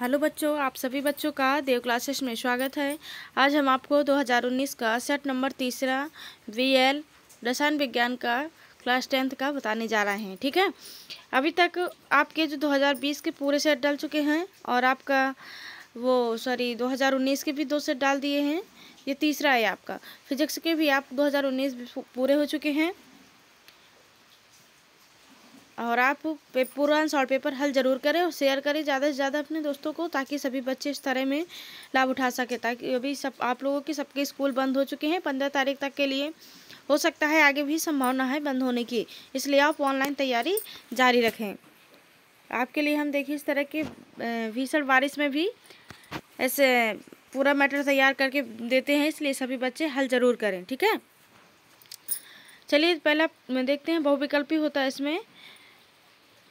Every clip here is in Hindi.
हेलो बच्चों आप सभी बच्चों का देव क्लासेस में स्वागत है आज हम आपको 2019 का सेट नंबर तीसरा वीएल रसायन विज्ञान का क्लास टेंथ का बताने जा रहे हैं ठीक है अभी तक आपके जो 2020 के पूरे सेट डाल चुके हैं और आपका वो सॉरी 2019 के भी दो सेट डाल दिए हैं ये तीसरा है आपका फिजिक्स के भी आप दो पूरे हो चुके हैं और आप पूरा सॉल्ट पेपर हल ज़रूर करें और शेयर करें ज़्यादा से ज़्यादा अपने दोस्तों को ताकि सभी बच्चे इस तरह में लाभ उठा सकें ताकि अभी सब आप लोगों के सबके स्कूल बंद हो चुके हैं पंद्रह तारीख तक के लिए हो सकता है आगे भी संभावना है बंद होने की इसलिए आप ऑनलाइन तैयारी जारी रखें आपके लिए हम देखिए इस तरह के भीषण बारिश में भी ऐसे पूरा मैटर तैयार करके देते हैं इसलिए सभी बच्चे हल ज़रूर करें ठीक है चलिए पहला देखते हैं बहुविकल्पी होता है इसमें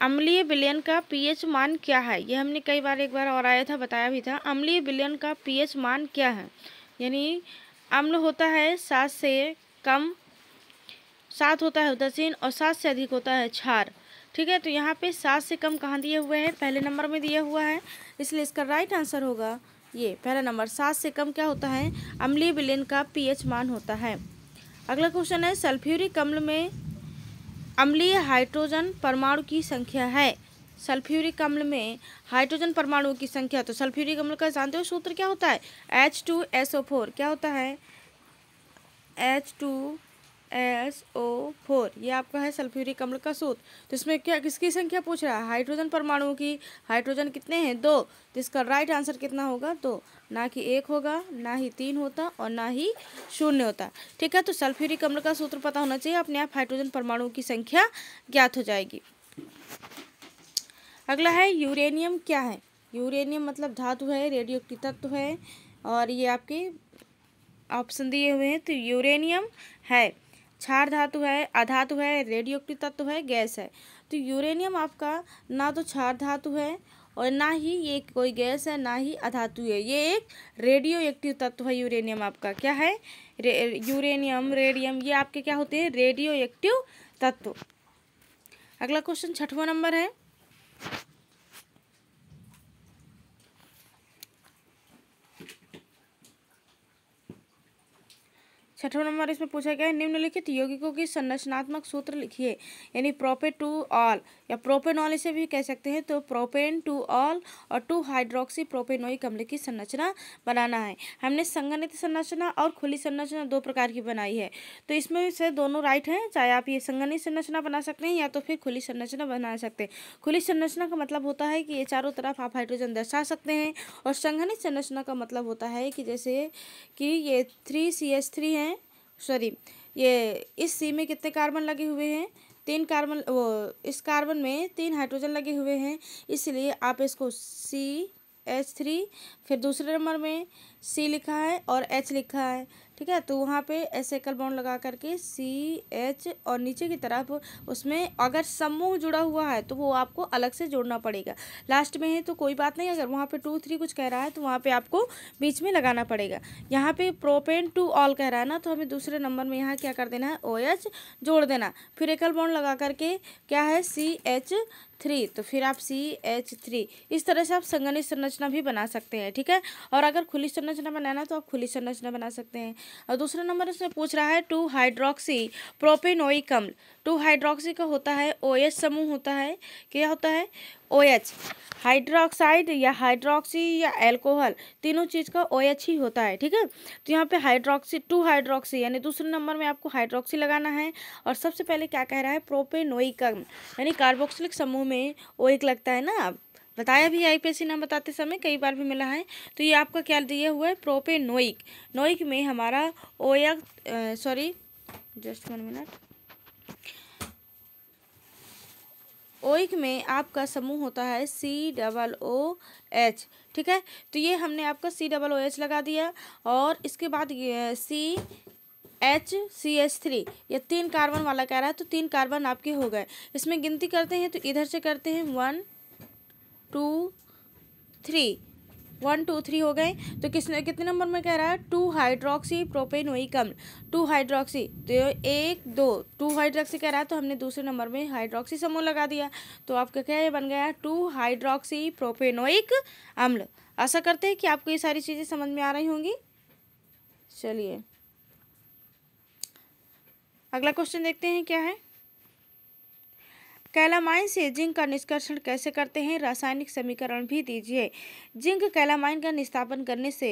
अम्लीय विलयन का पीएच मान क्या है ये हमने कई बार एक बार और आया था बताया भी था अम्लीय विलयन का पीएच मान क्या है यानी अम्ल होता है सात से कम सात होता है उदासीन और सात से अधिक होता है क्षार ठीक है तो यहाँ पे सात से कम कहाँ दिया हुआ है पहले नंबर में दिया हुआ है इसलिए इसका राइट आंसर होगा ये पहला नंबर सात से कम क्या होता है अम्लीय विलयन का पीएच मान होता है अगला क्वेश्चन है सल्फ्यूरिक अम्ल में अम्लीय हाइड्रोजन परमाणु की संख्या है सल्फ्यूरिक अम्ल में हाइड्रोजन परमाणुओं की संख्या तो सल्फ्यूरिक अम्ल का जानते हो सूत्र क्या होता है H two S O four क्या होता है H two S O four ये आपका है सल्फ्यूरिक अम्ल का सूत्र तो इसमें क्या किसकी संख्या पूछ रहा है हाइड्रोजन परमाणुओं की हाइड्रोजन कितने हैं दो तो इसका राइट आंसर कितना होगा दो ना कि एक होगा ना ही तीन होता और ना ही शून्य होता ठीक है तो सल्फ्यूरिक अम्ल का सूत्र पता होना चाहिए अपने आप हाइड्रोजन परमाणुओं की संख्या ज्ञात हो जाएगी अगला है यूरेनियम क्या है यूरेनियम मतलब धातु है रेडियो तत्व है और ये आपके ऑप्शन दिए हुए हैं तो यूरेनियम है क्षार धातु है अधातु है रेडियो तत्व है गैस है तो यूरेनियम आपका ना तो क्षार धातु है और ना ही ये कोई गैस है ना ही अधातु है ये एक रेडियो एक्टिव तत्व है यूरेनियम आपका क्या है रे, यूरेनियम रेडियम ये आपके क्या होते हैं रेडियो एक्टिव तत्व अगला क्वेश्चन छठवा नंबर है छठवा नंबर इसमें पूछा गया है निम्नलिखित यौगिकों की संरचनात्मक सूत्र लिखिए यानी प्रोपे टू ऑल या प्रोपेनॉल इसे भी कह सकते हैं तो प्रोपेन टू ऑल और टू हाइड्रोक्सी प्रोपेनोई कमल की संरचना बनाना है हमने संगणित संरचना और खुली संरचना दो प्रकार की बनाई है तो इसमें से दोनों राइट हैं चाहे आप ये संगणित संरचना बना सकते हैं या तो फिर खुली संरचना बना सकते हैं खुली संरचना का मतलब होता है कि ये चारों तरफ आप हाइड्रोजन दर्शा सकते हैं और संगणित संरचना का मतलब होता है कि जैसे कि ये थ्री सी एच थ्री है सॉरी ये इस सी में कितने कार्बन लगे हुए हैं तीन कार्बन वो इस कार्बन में तीन हाइड्रोजन लगे हुए हैं इसलिए आप इसको सी एच थ्री फिर दूसरे नंबर में सी लिखा है और एच लिखा है ठीक है तो वहाँ पे ऐसे एकल बॉन्ड लगा करके सी एच और नीचे की तरफ उसमें अगर समूह जुड़ा हुआ है तो वो आपको अलग से जोड़ना पड़ेगा लास्ट में है तो कोई बात नहीं अगर वहाँ पे टू थ्री कुछ कह रहा है तो वहाँ पे आपको बीच में लगाना पड़ेगा यहाँ पे प्रोपेन टू ऑल कह रहा है ना तो हमें दूसरे नंबर में यहाँ क्या कर देना है ओ एच जोड़ देना फिर एकल बॉन्ड लगा करके क्या है सी एच थ्री तो फिर आप सी एच थ्री इस तरह से आप संगनी संरचना भी बना सकते हैं ठीक है और अगर खुली संरचना संरचना बनाना तो आप खुली संरचना बना सकते हैं और दूसरा नंबर उसने पूछ रहा है टू हाइड्रोक्सी प्रोपेनोइक अम्ल टू हाइड्रोक्सी का होता है ओ OH समूह होता है क्या होता है ओ OH हाइड्रोक्साइड या हाइड्रोक्सी या एल्कोहल तीनों चीज़ का ओ OH ही होता है ठीक है तो यहाँ पे हाइड्रोक्सी टू हाइड्रोक्सी यानी दूसरे नंबर में आपको हाइड्रोक्सी लगाना है और सबसे पहले क्या कह रहा है प्रोपेनोइकम यानी कार्बोक्सिलिक समूह में ओइक लगता है ना बताया भी आईपीएससी नाम बताते समय कई बार भी मिला है तो ये आपका क्या दिया हुआ है प्रोपे नोइक नोइक में हमारा ओया सॉरी जस्ट वन मिनट ओइक में आपका समूह होता है सी डबल ओ एच ठीक है तो ये हमने आपका सी डबल ओ एच लगा दिया और इसके बाद C H C H three ये तीन कार्बन वाला कह रहा है तो तीन कार्बन आपके हो गए इसमें गिनती करते हैं तो इधर से करते हैं one two three one two three हो गए तो किसने कितने नंबर में कह रहा है टू हाइड्रोक्सी प्रोपेन वही कम टू हाइड्रोक्सी तो एक दो टू हाइड्रोक्सी कह रहा है तो हमने दूसरे नंबर में हाइड्रोक्सी समूह लगा दिया तो आपका क्या ये बन गया टू हाइड्रोक्सी प्रोपेनोइक अम्ल आशा करते हैं कि आपको ये सारी चीज़ें समझ में आ रही होंगी चलिए अगला क्वेश्चन देखते हैं क्या है कैलामाइन से जिंक का निष्कर्षण कैसे करते हैं रासायनिक समीकरण भी दीजिए जिंक कैलामाइन का निस्थापन करने से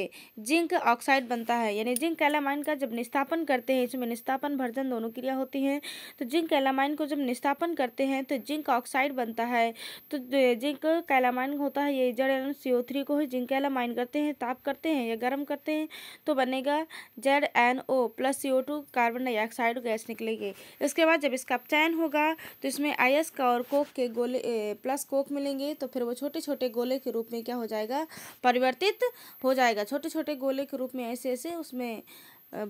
जिंक ऑक्साइड बनता है यानी जिंक कैलामाइन का जब निस्थापन करते हैं इसमें निस्थापन भर्जन दोनों क्रिया होती है तो जिंक कैलामाइन को जब निस्थापन करते हैं तो जिंक ऑक्साइड बनता है तो जिंक कैलामाइन होता है ये जड़ एन सी ओ थ्री को ही जिंक कैलामाइन करते हैं ताप करते हैं या गर्म करते हैं तो बनेगा Z N O plus C O two carbon dioxide gas निकलेगी इसके बाद जब इसका चयन होगा तो इसमें आई प्लस का और कोक के गोले प्लस कोक मिलेंगे तो फिर वो छोटे छोटे गोले के रूप में क्या हो जाएगा परिवर्तित हो जाएगा छोटे छोटे गोले के रूप में ऐसे ऐसे उसमें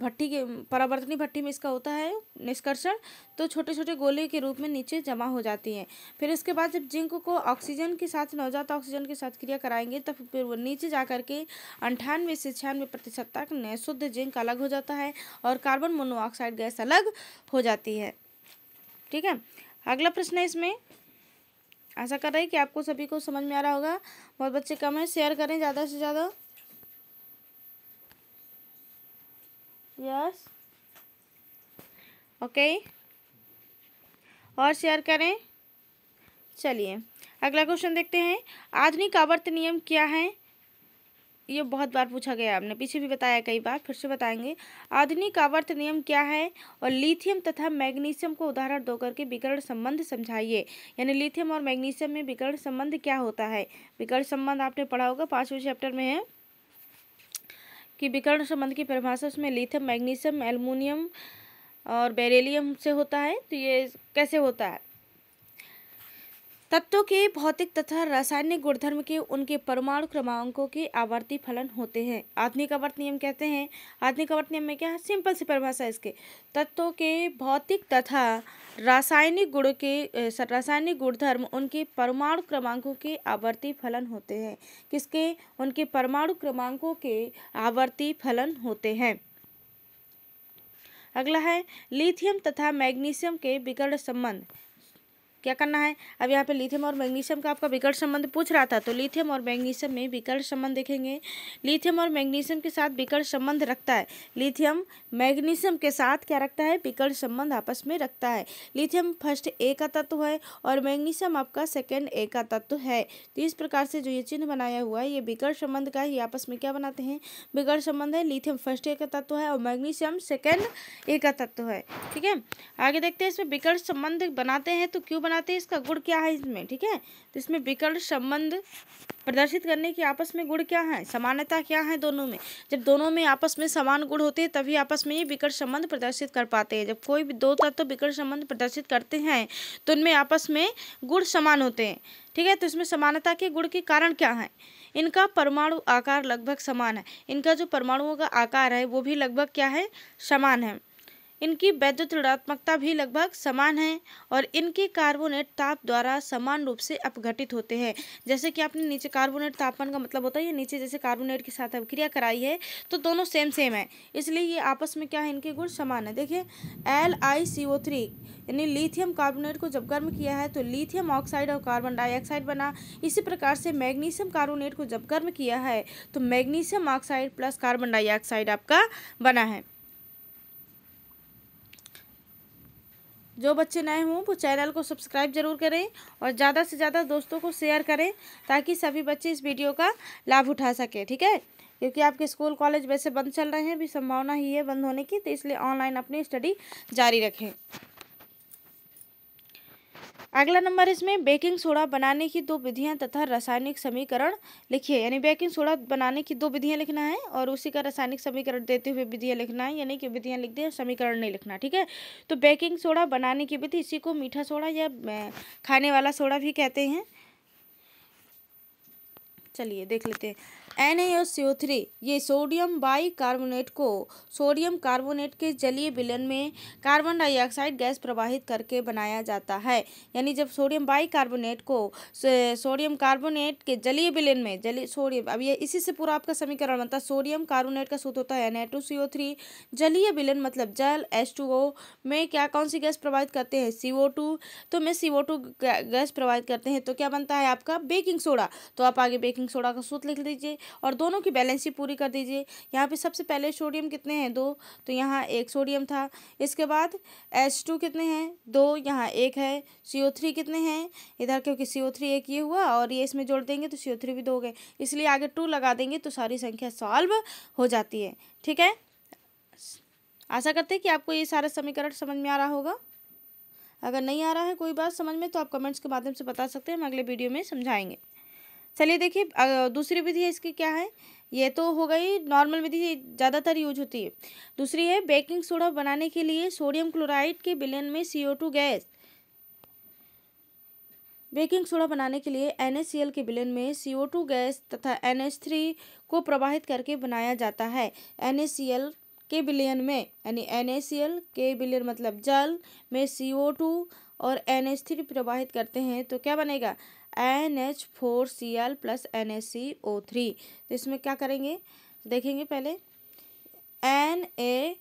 भट्टी के परावर्तनी भट्टी में इसका होता है निष्कर्षण तो छोटे छोटे गोले के रूप में नीचे जमा हो जाती हैं फिर इसके बाद जब जिंक को ऑक्सीजन के साथ नवजात ऑक्सीजन के साथ क्रिया कराएंगे तब फिर वो नीचे जा करके के अंठानवे से छियानवे प्रतिशत तक शुद्ध जिंक अलग हो जाता है और कार्बन मोनोऑक्साइड गैस अलग हो जाती है ठीक है अगला प्रश्न है इसमें ऐसा कर रहे हैं कि आपको सभी को समझ में आ रहा होगा बहुत बच्चे कम है शेयर करें ज़्यादा से ज़्यादा यस ओके और शेयर करें चलिए अगला क्वेश्चन देखते हैं आधुनिक आवर्त नियम क्या है ये बहुत बार पूछा गया आपने पीछे भी बताया कई बार फिर से बताएंगे आधुनिक आवर्त नियम क्या है और लिथियम तथा मैग्नीशियम को उदाहरण दो करके विकर्ण संबंध समझाइए यानी लिथियम और मैग्नीशियम में विकर्ण संबंध क्या होता है विकर्ण संबंध आपने पढ़ा होगा पाँचवें चैप्टर में है कि विकर्ण संबंध की परिभाषा उसमें लिथियम मैग्नीशियम एलमोनियम और बेरेलियम से होता है तो ये कैसे होता है तत्वों के भौतिक तथा रासायनिक गुणधर्म के उनके परमाणु क्रमांकों के आवर्ती फलन होते हैं आधुनिक आवर्त नियम कहते हैं आधुनिक आवर्त नियम में क्या है सिंपल सी परिभाषा इसके तत्वों के भौतिक तथा रासायनिक गुण के रासायनिक गुणधर्म उनके परमाणु क्रमांकों के आवर्ती फलन होते हैं किसके उनके परमाणु क्रमांकों के आवर्ती फलन होते हैं अगला है लिथियम तथा मैग्नीशियम के विकर्ण संबंध क्या करना है अब यहाँ पे लिथियम और मैग्नीशियम का आपका विकर्ण संबंध पूछ रहा था तो लिथियम और मैग्नीशियम में विकर्ण संबंध देखेंगे लिथियम और मैग्नीशियम के साथ विकर्ण संबंध रखता है लिथियम मैग्नीशियम के साथ क्या रखता है विकर्ण संबंध आपस में रखता है लिथियम फर्स्ट ए का तत्व है और मैग्नीशियम आपका सेकेंड ए का तत्व है तो इस प्रकार से जो ये चिन्ह बनाया हुआ है ये विकर्ण संबंध का ही आपस में क्या बनाते हैं विकर्ण संबंध है लिथियम फर्स्ट ए का तत्व है और मैग्नीशियम सेकेंड ए का तत्व है ठीक है आगे देखते हैं इसमें विकर्ण संबंध बनाते हैं तो क्यों बनाते हैं इसका गुण क्या है इसमें ठीक है तो इसमें विकर्ण संबंध प्रदर्शित करने की आपस में गुण क्या है समानता क्या है दोनों में जब दोनों में आपस में समान गुण होते हैं तभी आपस में ये विकट संबंध प्रदर्शित कर पाते हैं जब कोई भी दो तत्व विकट संबंध प्रदर्शित करते हैं तो उनमें आपस में गुण समान होते हैं ठीक है तो इसमें समानता के गुण के कारण क्या है इनका परमाणु आकार लगभग समान है इनका जो परमाणुओं का आकार है वो भी लगभग क्या है समान है इनकी वैद्युत ऋणात्मकता भी लगभग समान है और इनके कार्बोनेट ताप द्वारा समान रूप से अपघटित होते हैं जैसे कि आपने नीचे कार्बोनेट तापमान का मतलब होता है ये नीचे जैसे कार्बोनेट के साथ अभिक्रिया कराई है तो दोनों सेम सेम है इसलिए ये आपस में क्या है इनके गुण समान है देखिए L I C O three यानी लिथियम कार्बोनेट को जब गर्म किया है तो लिथियम ऑक्साइड और कार्बन डाइऑक्साइड बना इसी प्रकार से मैग्नीशियम कार्बोनेट को जब गर्म किया है तो magnesium oxide plus carbon dioxide आपका बना है जो बच्चे नए हों वो चैनल को सब्सक्राइब जरूर करें और ज़्यादा से ज़्यादा दोस्तों को शेयर करें ताकि सभी बच्चे इस वीडियो का लाभ उठा सकें ठीक है क्योंकि आपके स्कूल कॉलेज वैसे बंद चल रहे हैं भी संभावना ही है बंद होने की तो इसलिए ऑनलाइन अपनी स्टडी जारी रखें अगला नंबर इसमें बेकिंग सोडा बनाने की दो विधियां तथा रासायनिक समीकरण लिखिए यानी बेकिंग सोडा बनाने की दो विधियां लिखना है और उसी का रासायनिक समीकरण देते हुए विधियां लिखना है यानी कि विधियां लिख दें समीकरण नहीं लिखना ठीक है तो बेकिंग सोडा बनाने की विधि इसी को मीठा सोडा या खाने वाला सोडा भी कहते हैं चलिए देख लेते हैं एन ये सोडियम बाइकार्बोनेट को सोडियम कार्बोनेट के जलीय विलयन में कार्बन डाइऑक्साइड गैस प्रवाहित करके बनाया जाता है यानी जब सोडियम बाइकार्बोनेट को सोडियम कार्बोनेट के जलीय विलयन में जलीय सोडियम अब ये इसी से पूरा आपका समीकरण बनता है सोडियम कार्बोनेट का सूत्र होता है एन जलीय विलन मतलब जल एस में क्या कौन सी गैस प्रवाहित करते हैं सी तो में सी गैस प्रवाहित करते हैं तो क्या बनता है आपका बेकिंग सोडा तो आप आगे बेकिंग सोडा का सूत्र लिख लीजिए और दोनों की बैलेंस ही पूरी कर दीजिए यहाँ पे सबसे पहले सोडियम कितने हैं दो तो यहाँ एक सोडियम था इसके बाद एच टू कितने हैं दो यहाँ एक है सी ओ थ्री कितने हैं इधर क्योंकि सी ओ थ्री एक ये हुआ और ये इसमें जोड़ देंगे तो सी ओ थ्री भी दो हो गए इसलिए आगे टू लगा देंगे तो सारी संख्या सॉल्व हो जाती है ठीक है आशा करते हैं कि आपको ये सारा समीकरण समझ में आ रहा होगा अगर नहीं आ रहा है कोई बात समझ में तो आप कमेंट्स के माध्यम से बता सकते हैं हम अगले वीडियो में समझाएंगे चलिए देखिए दूसरी विधि है इसकी क्या है ये तो हो गई नॉर्मल विधि ज़्यादातर यूज होती है दूसरी है बेकिंग सोडा बनाने के लिए सोडियम क्लोराइड के बिलियन में सी गैस बेकिंग सोडा बनाने के लिए एन के बिलियन में सी गैस तथा एन को प्रवाहित करके बनाया जाता है एन के बिलियन में यानी एन के बिलियन मतलब जल में सी और एन प्रवाहित करते हैं तो क्या बनेगा N H four C L plus N H C O three तो इसमें क्या करेंगे देखेंगे पहले एन ए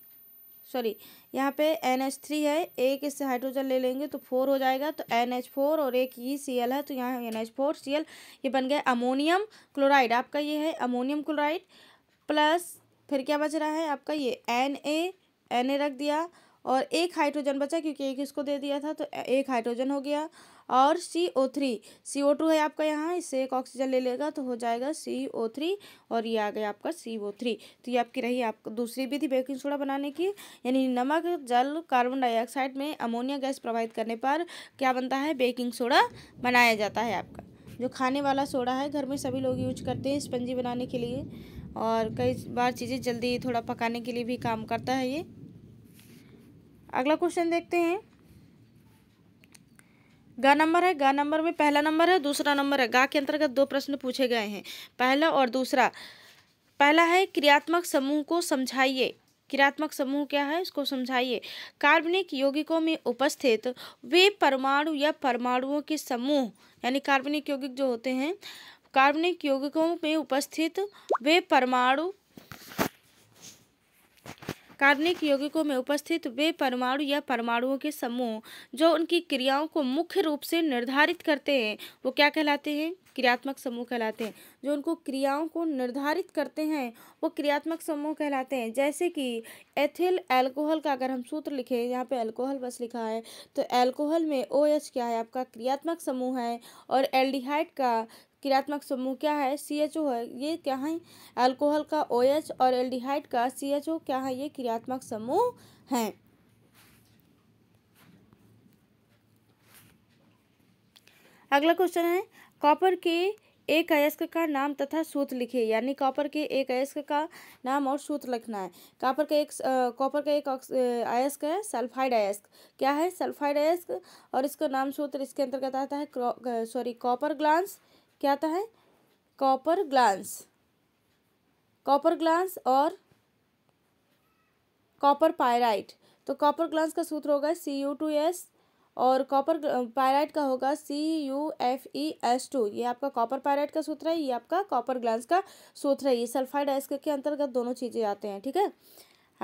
सॉरी यहाँ पे एन एच थ्री है एक इससे हाइड्रोजन ले लेंगे तो फोर हो जाएगा तो एन एच फोर और एक ही सी एल है तो यहाँ N H four C L ये बन गया अमोनियम क्लोराइड आपका ये है अमोनियम क्लोराइड प्लस फिर क्या बच रहा है आपका ये एन ए एन ए रख दिया और एक हाइड्रोजन बचा क्योंकि एक इसको दे दिया था तो एक हाइड्रोजन हो गया और सी O three C O to है आपका यहाँ इससे एक ऑक्सीजन ले लेगा तो हो जाएगा सी ओ थ्री और ये आ गया आपका सी ओ थ्री तो ये आपकी रही आप दूसरी विधि बेकिंग सोडा बनाने की यानी नमक जल कार्बन डाइऑक्साइड में अमोनिया गैस प्रोवाइड करने पर क्या बनता है बेकिंग सोडा बनाया जाता है आपका जो खाने वाला सोडा है घर में सभी लोग यूज करते हैं स्पंजी बनाने के लिए और कई बार चीज़ें जल्दी थोड़ा पकाने के लिए भी काम करता है ये अगला क्वेश्चन देखते हैं गा नंबर है गा नंबर में पहला नंबर है दूसरा नंबर है गा के अंतर्गत दो प्रश्न पूछे गए हैं पहला और दूसरा पहला है क्रियात्मक समूह को समझाइए क्रियात्मक समूह क्या है इसको समझाइए कार्बनिक यौगिकों में उपस्थित वे परमाणु या परमाणुओं के समूह यानी कार्बनिक यौगिक जो होते हैं कार्बनिक यौगिकों में उपस्थित वे परमाणु कार्बनिक यौगिकों में उपस्थित वे परमाणु या परमाणुओं के समूह जो उनकी क्रियाओं को मुख्य रूप से निर्धारित करते हैं वो क्या कहलाते हैं क्रियात्मक समूह कहलाते हैं जो उनको क्रियाओं को निर्धारित करते हैं वो क्रियात्मक समूह कहलाते हैं जैसे कि एथिल एल्कोहल का अगर हम सूत्र लिखें यहाँ पे एल्कोहल बस लिखा है तो एल्कोहल में ओ OH क्या है आपका क्रियात्मक समूह है और एल्डिहाइड का क्रियात्मक समूह क्या है सी एच ओ है ये क्या है अल्कोहल का ओ OH और एल्डिहाइड का सी एच ओ क्या है ये क्रियात्मक समूह हैं अगला क्वेश्चन है कॉपर के एक अयस्क का नाम तथा सूत्र लिखिए यानी कॉपर के एक अयस्क का नाम और सूत्र लिखना है कॉपर का एक कॉपर का एक अयस्क है सल्फाइड अयस्क क्या है सल्फाइड अयस्क और इसका नाम सूत्र इसके अंतर्गत आता है सॉरी कॉपर ग्लांस क्या आता है कॉपर ग्लांस कॉपर ग्लांस और कॉपर पायराइट तो कॉपर ग्लांस का सूत्र होगा सी यू टू एस और कॉपर पायराइट का होगा C U F E S two ये आपका कॉपर पायराइट का सूत्र है ये आपका कॉपर ग्लांस का सूत्र है ये सल्फाइड एस के अंतर्गत दोनों चीज़ें आते हैं ठीक है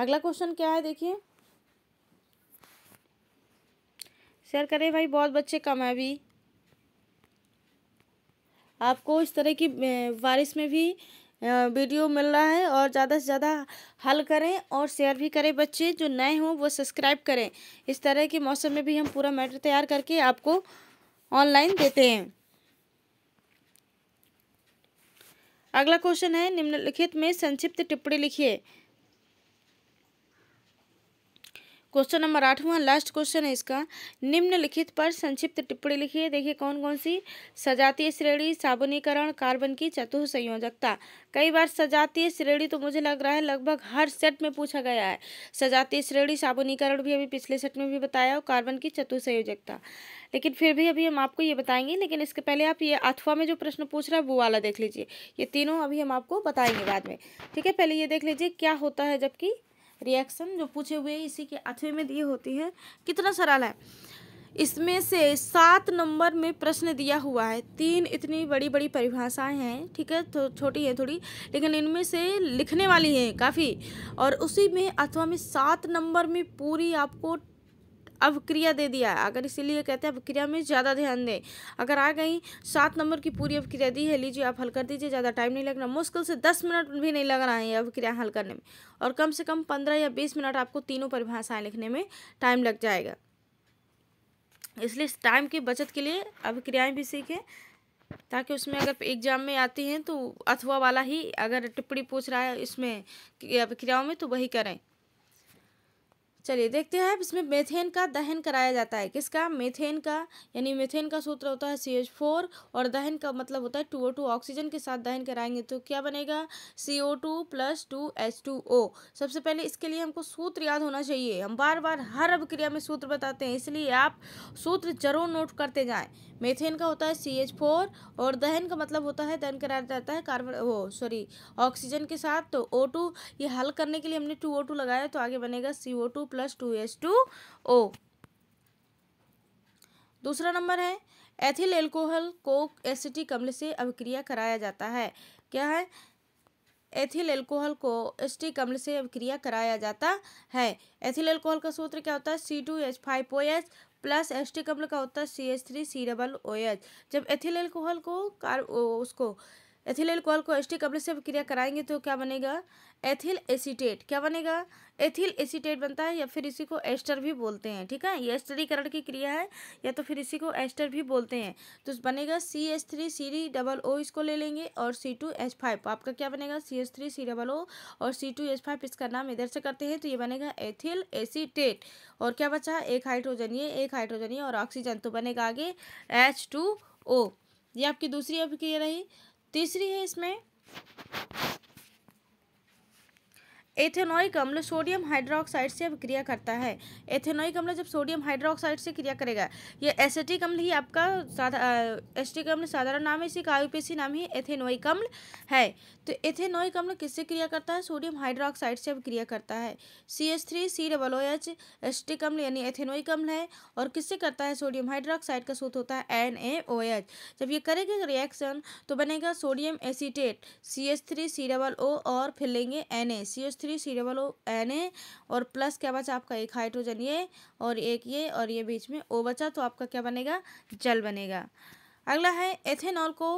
अगला क्वेश्चन क्या है देखिए शेयर करें भाई बहुत बच्चे कम है अभी आपको इस तरह की बारिश में भी वीडियो मिल रहा है और ज़्यादा से ज़्यादा हल करें और शेयर भी करें बच्चे जो नए हों वो सब्सक्राइब करें इस तरह के मौसम में भी हम पूरा मैटर तैयार करके आपको ऑनलाइन देते हैं अगला क्वेश्चन है निम्नलिखित में संक्षिप्त टिप्पणी लिखिए क्वेश्चन नंबर आठवां लास्ट क्वेश्चन है इसका निम्नलिखित पर संक्षिप्त टिप्पणी लिखिए देखिए कौन कौन सी सजातीय श्रेणी साबुनीकरण कार्बन की चतुर संयोजकता कई बार सजातीय श्रेणी तो मुझे लग रहा है लगभग हर सेट में पूछा गया है सजातीय श्रेणी साबुनीकरण भी अभी पिछले सेट में भी बताया और कार्बन की चतुर संयोजकता लेकिन फिर भी अभी हम आपको ये बताएंगे लेकिन इसके पहले आप ये अथवा में जो प्रश्न पूछ रहा है वो वाला देख लीजिए ये तीनों अभी हम आपको बताएंगे बाद में ठीक है पहले ये देख लीजिए क्या होता है जबकि रिएक्शन जो पूछे हुए इसी के आठवें में दिए होते हैं कितना सरल है इसमें से सात नंबर में प्रश्न दिया हुआ है तीन इतनी बड़ी बड़ी परिभाषाएं हैं ठीक है तो छोटी है थोड़ी लेकिन इनमें से लिखने वाली हैं काफ़ी और उसी में अथवा में सात नंबर में पूरी आपको अवक्रिया दे दिया है अगर इसीलिए कहते हैं अवक्रिया में ज़्यादा ध्यान दें अगर आ गई सात नंबर की पूरी अवक्रिया दी है लीजिए आप हल कर दीजिए ज़्यादा टाइम नहीं लगना मुश्किल से दस मिनट भी नहीं लग रहा है ये अवक्रिया हल करने में और कम से कम पंद्रह या बीस मिनट आपको तीनों परिभाषाएँ लिखने में टाइम लग जाएगा इसलिए इस टाइम की बचत के लिए अभिक्रियाएँ भी सीखें ताकि उसमें अगर एग्जाम में आती हैं तो अथवा वाला ही अगर टिप्पणी पूछ रहा है इसमें अभिक्रियाओं में तो वही करें चलिए देखते हैं इसमें मेथेन का दहन कराया जाता है किसका मेथेन का यानी मेथेन का सूत्र होता है सी एच फोर और दहन का मतलब होता है टू ओ टू ऑक्सीजन के साथ दहन कराएंगे तो क्या बनेगा C O two plus two H two O सबसे पहले इसके लिए हमको सूत्र याद होना चाहिए हम बार बार हर अभिक्रिया में सूत्र बताते हैं इसलिए आप सूत्र जरूर नोट करते जाएँ मेथेन का होता है सी एच फोर और दहन का मतलब होता है दहन कराया जाता है कार्बन वो सॉरी ऑक्सीजन के साथ तो ओ टू ये हल करने के लिए हमने टू ओ टू लगाया तो आगे बनेगा C O two plus two H two O दूसरा नंबर है एथिल एल्कोहल को एसिटिक अम्ल से अभिक्रिया कराया जाता है क्या है एथिल एल्कोहल को एसिटिक अम्ल से अभिक्रिया कराया जाता है एथिल एल्कोहल का सूत्र क्या होता है C two H five O S plus acetic अम्ल का मतलब होता है C H three C double O H जब एथिल एल्कोहल को कार उसको एथिल एल्कोहल को एस्टिक अम्ल से क्रिया कराएंगे तो क्या बनेगा एथिल एसीटेट क्या बनेगा एथिल एसीटेट बनता है या फिर इसी को एस्टर भी बोलते हैं ठीक है ये एस्टरीकरण की क्रिया है या तो फिर इसी को एस्टर भी बोलते हैं तो बनेगा C S three C D double O इसको ले लेंगे और सी टू एच फाइव आपका क्या बनेगा C S three C double O और सी टू एच फाइव इसका नाम इधर से करते हैं तो ये बनेगा एथिल एसीटेट और क्या बचा एक हाइड्रोजन ये एक हाइड्रोजन ये और ऑक्सीजन तो बनेगा आगे एच टू ओ ये आपकी दूसरी अभिक्रिया रही तीसरी है इसमें एथेनोइक अम्ल सोडियम हाइड्रोक्साइड से अब क्रिया करता है एथेनोइक अम्ल जब सोडियम हाइड्रोक्साइड से क्रिया करेगा ये एसिटिक अम्ल ही आपका साधा एसिटिक अम्ल साधारण नाम है इसी का आयुपेसी नाम ही एथेनोइक अम्ल है तो एथेनोइक अम्ल किससे क्रिया करता है सोडियम हाइड्रोक्साइड से अब क्रिया करता है C H three C double O H acetic अम्ल यानी एथेनोइक अम्ल है और किससे करता है सोडियम हाइड्रोक्साइड का सूत्र होता है एन ए ओ एच जब ये करेगा रिएक्शन तो बनेगा sodium acetate C H three C double O और फिर लेंगे N A C H three O N A और प्लस क्या बचा आपका एक हाइड्रोजन ये और एक ये और ये बीच में ओ बचा तो आपका क्या बनेगा जल बनेगा अगला है एथेनॉल को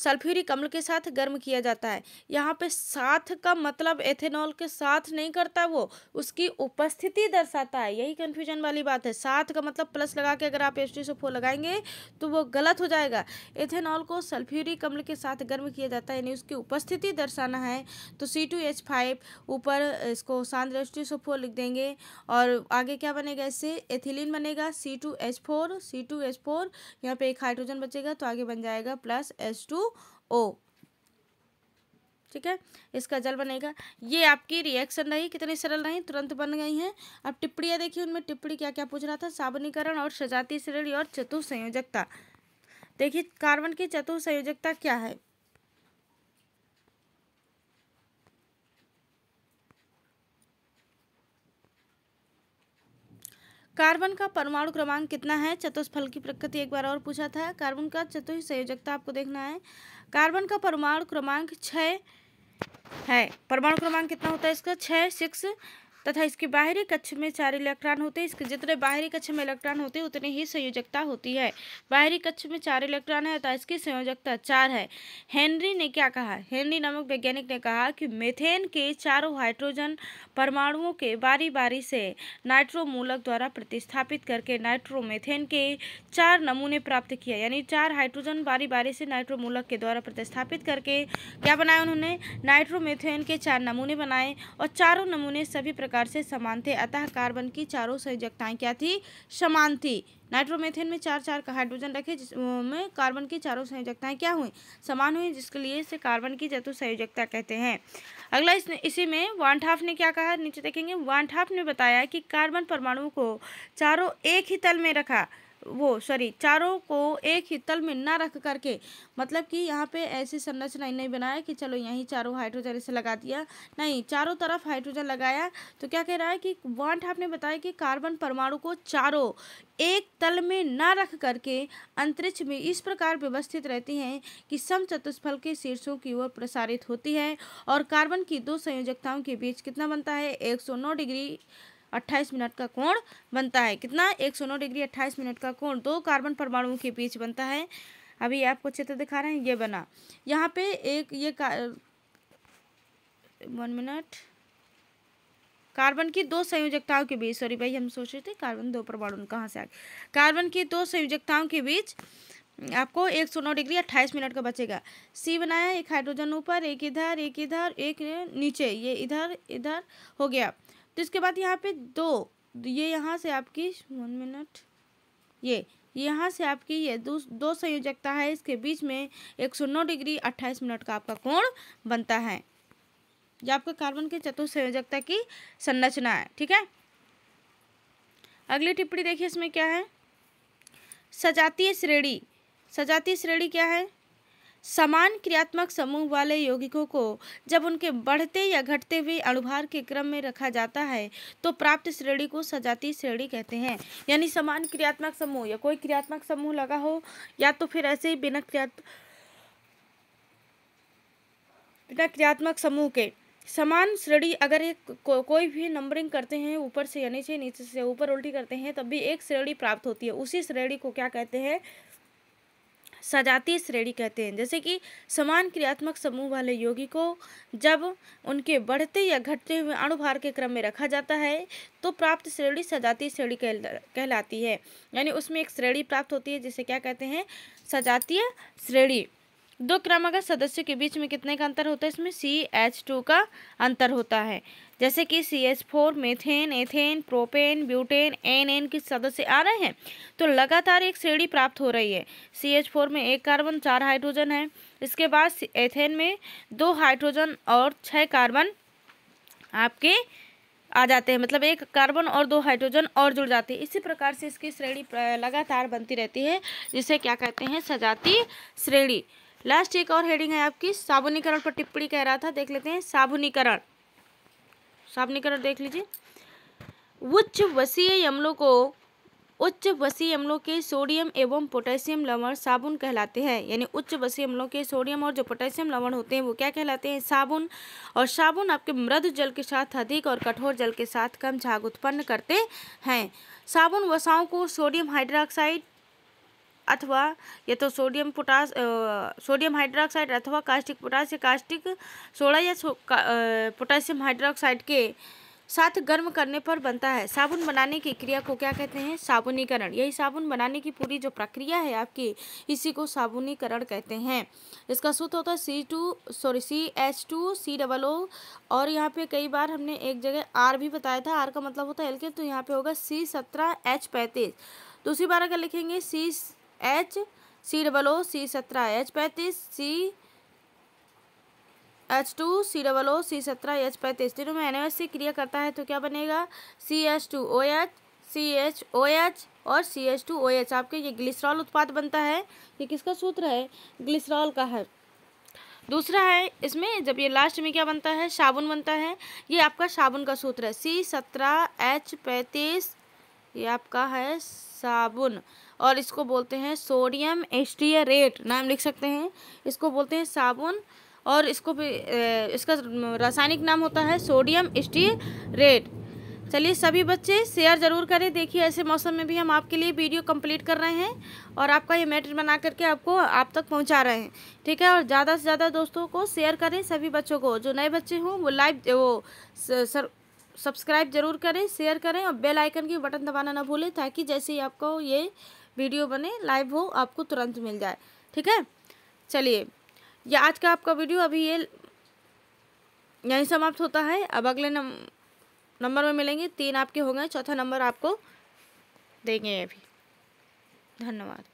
सल्फ्यूरिक अम्ल के साथ गर्म किया जाता है यहाँ पे साथ का मतलब एथेनॉल के साथ नहीं करता वो उसकी उपस्थिति दर्शाता है यही कन्फ्यूजन वाली बात है साथ का मतलब प्लस लगा के अगर आप एस टी लगाएंगे तो वो गलत हो जाएगा एथेनॉल को सल्फ्यूरिक अम्ल के साथ गर्म किया जाता है यानी उसकी उपस्थिति दर्शाना है तो सी टू एच फाइव ऊपर इसको सांद्र एस टी लिख देंगे और आगे क्या बनेगा इससे एथिलीन बनेगा C two H four C two H four यहाँ पे एक हाइड्रोजन बचेगा तो आगे बन जाएगा plus H two two O ठीक है इसका जल बनेगा ये आपकी रिएक्शन रही कितनी सरल रही तुरंत बन गई हैं अब टिप्पणियाँ देखिए उनमें टिप्पणी क्या क्या पूछ रहा था साबनीकरण और सजाती श्रेणी और चतुर संयोजकता देखिए कार्बन की चतुर संयोजकता क्या है कार्बन का परमाणु क्रमांक कितना है चतुष्फल की प्रकृति एक बार और पूछा था कार्बन का चतुर्थ संयोजकता आपको देखना है कार्बन का परमाणु क्रमांक छ है परमाणु क्रमांक कितना होता है इसका छः सिक्स तथा इसके बाहरी कक्ष में चार इलेक्ट्रॉन होते हैं इसके जितने बाहरी कक्ष में इलेक्ट्रॉन होते हैं उतनी ही संयोजकता होती है बाहरी कक्ष में चार इलेक्ट्रॉन है तथा इसकी संयोजकता चार है हेनरी ने क्या कहा हेनरी नामक वैज्ञानिक ने कहा कि मेथेन के चारों हाइड्रोजन परमाणुओं के बारी बारी से नाइट्रोमूलक द्वारा प्रतिस्थापित करके नाइट्रोमेथेन के चार नमूने प्राप्त किया यानी चार हाइड्रोजन बारी बारी से नाइट्रोमूलक के द्वारा प्रतिस्थापित करके क्या बनाया उन्होंने नाइट्रोमेथेन के चार नमूने बनाए और चारों नमूने सभी प्रकार प्रकार से समान थे अतः कार्बन की चारों संयोजकताएं क्या थी समान थी नाइट्रोमेथेन में चार चार का हाइड्रोजन रखे जिसमें कार्बन की चारों संयोजकताएं क्या हुई समान हुई जिसके लिए इसे कार्बन की जतु संयोजकता कहते हैं अगला इस इसी में वांट हाफ ने क्या कहा नीचे देखेंगे वांट हाफ ने बताया कि कार्बन परमाणु को चारों एक ही तल में रखा वो सॉरी चारों को एक ही तल में ना रख करके मतलब कि यहाँ पे ऐसी संरचना नहीं बनाया कि चलो यहीं चारों हाइड्रोजन इसे लगा दिया नहीं चारों तरफ हाइड्रोजन लगाया तो क्या कह रहा है कि वांट आपने बताया कि कार्बन परमाणु को चारों एक तल में ना रख करके अंतरिक्ष में इस प्रकार व्यवस्थित रहती हैं कि सम चतुष्फल के शीर्षों की ओर प्रसारित होती है और कार्बन की दो संयोजकताओं के बीच कितना बनता है एक डिग्री 28 मिनट का कोण बनता है कितना एक सौ नौ डिग्री अट्ठाईस मिनट का कोण दो कार्बन परमाणुओं के बीच बनता है अभी आपको चित्र दिखा रहे हैं ये बना यहाँ पे एक ये वन मिनट कार्बन की दो संयोजकताओं के बीच सॉरी भाई हम सोच रहे थे कार्बन दो परमाणु कहाँ से आ गए कार्बन की दो संयोजकताओं के बीच आपको एक सौ नौ डिग्री अट्ठाईस मिनट का बचेगा सी बनाया एक हाइड्रोजन ऊपर एक इधर एक इधर एक नीचे ये इधर इधर हो गया तो इसके बाद यहाँ पे दो ये यहाँ से आपकी वन मिनट ये यहाँ से आपकी ये दो दो संयोजकता है इसके बीच में 109 डिग्री 28 मिनट का आपका कोण बनता है ये आपका कार्बन के चतुर्थ संयोजकता की संरचना है ठीक है अगली टिप्पणी देखिए इसमें क्या है सजातीय श्रेणी सजातीय श्रेणी क्या है समान क्रियात्मक समूह वाले यौगिकों को जब उनके बढ़ते या घटते हुए अणुभार के क्रम में रखा जाता है तो प्राप्त श्रेणी को सजातीय श्रेणी कहते हैं यानी समान क्रियात्मक समूह या कोई क्रियात्मक समूह लगा हो या तो फिर ऐसे ही बिना क्रियात्मक बिना क्रियात्मक समूह के समान श्रेणी अगर एक को, कोई भी नंबरिंग करते हैं ऊपर से या नीचे नीचे से ऊपर उल्टी करते हैं तब भी एक श्रेणी प्राप्त होती है उसी श्रेणी को क्या कहते हैं सजातीय श्रेणी कहते हैं जैसे कि समान क्रियात्मक समूह वाले को जब उनके बढ़ते या घटते हुए अणुभार के क्रम में रखा जाता है तो प्राप्त श्रेणी सजातीय श्रेणी कहलाती है यानी उसमें एक श्रेणी प्राप्त होती है जिसे क्या कहते हैं सजातीय श्रेणी दो क्रमागत सदस्यों के बीच में कितने का अंतर होता है इसमें सी एच टू का अंतर होता है जैसे कि C S four methane ethane propane butane N N के सदस्य आ रहे हैं तो लगातार एक श्रेणी प्राप्त हो रही है सी एच फोर में एक कार्बन चार हाइड्रोजन है इसके बाद एथेन में दो हाइड्रोजन और छः कार्बन आपके आ जाते हैं मतलब एक कार्बन और दो हाइड्रोजन और जुड़ जाते हैं इसी प्रकार से इसकी श्रेणी लगातार बनती रहती है जिसे क्या कहते हैं सजाती श्रेणी लास्ट एक और हेडिंग है आपकी साबुनीकरण पर टिप्पणी कह रहा था देख लेते हैं साबुनीकरण सामने की देख लीजिए उच्च वसीय अम्लों को उच्च वसीय अम्लों के सोडियम एवं पोटेशियम लवण साबुन कहलाते हैं यानी उच्च वसीय अम्लों के सोडियम और जो पोटेशियम लवण होते हैं वो क्या कहलाते हैं साबुन और साबुन आपके मृद जल के साथ अधिक और कठोर जल के साथ कम झाग उत्पन्न करते हैं साबुन वसाओं को सोडियम हाइड्रोक्साइड अथवा या तो सोडियम पोटास सोडियम हाइड्रोक्साइड अथवा कास्टिक पोटास या कास्टिक सोडा या सो, पोटासियम हाइड्रोक्साइड के साथ गर्म करने पर बनता है साबुन बनाने की क्रिया को क्या कहते हैं साबुनीकरण यही साबुन बनाने की पूरी जो प्रक्रिया है आपकी इसी को साबुनीकरण कहते हैं इसका सूत्र होता है C two sorry C H two C double O और यहाँ पे कई बार हमने एक जगह आर भी बताया था आर का मतलब होता है एल के तो यहाँ पे होगा सी सत्रह एच पैंतीस दूसरी बार अगर लिखेंगे सी एच सी डबल ओ सी सत्रह एच पैंतीस C H two C double O C सत्रह एच पैंतीस तीनों में एन से क्रिया करता है तो क्या बनेगा C H two O H C H O H और C H two O H आपके ये ग्लिसरॉल उत्पाद बनता है ये किसका सूत्र है ग्लिसरॉल का है दूसरा है इसमें जब ये लास्ट में क्या बनता है साबुन बनता है ये आपका साबुन का सूत्र है सी सत्रह एच पैंतीस ये आपका है साबुन और इसको बोलते हैं सोडियम एस्टियरेट नाम लिख सकते हैं इसको बोलते हैं साबुन और इसको भी इसका रासायनिक नाम होता है सोडियम एस्टियरेट चलिए सभी बच्चे शेयर ज़रूर करें देखिए ऐसे मौसम में भी हम आपके लिए वीडियो कंप्लीट कर रहे हैं और आपका ये मैटर बना करके आपको आप तक पहुंचा रहे हैं ठीक है और ज़्यादा से ज़्यादा दोस्तों को शेयर करें सभी बच्चों को जो नए बच्चे हों वो लाइव वो सर सब्सक्राइब जरूर करें शेयर करें और बेल आइकन की बटन दबाना ना भूलें ताकि जैसे ही आपको ये वीडियो बने लाइव हो आपको तुरंत मिल जाए ठीक है चलिए ये आज का आपका वीडियो अभी ये यहीं समाप्त होता है अब अगले नम नंबर में मिलेंगे तीन आपके हो गए चौथा नंबर आपको देंगे अभी धन्यवाद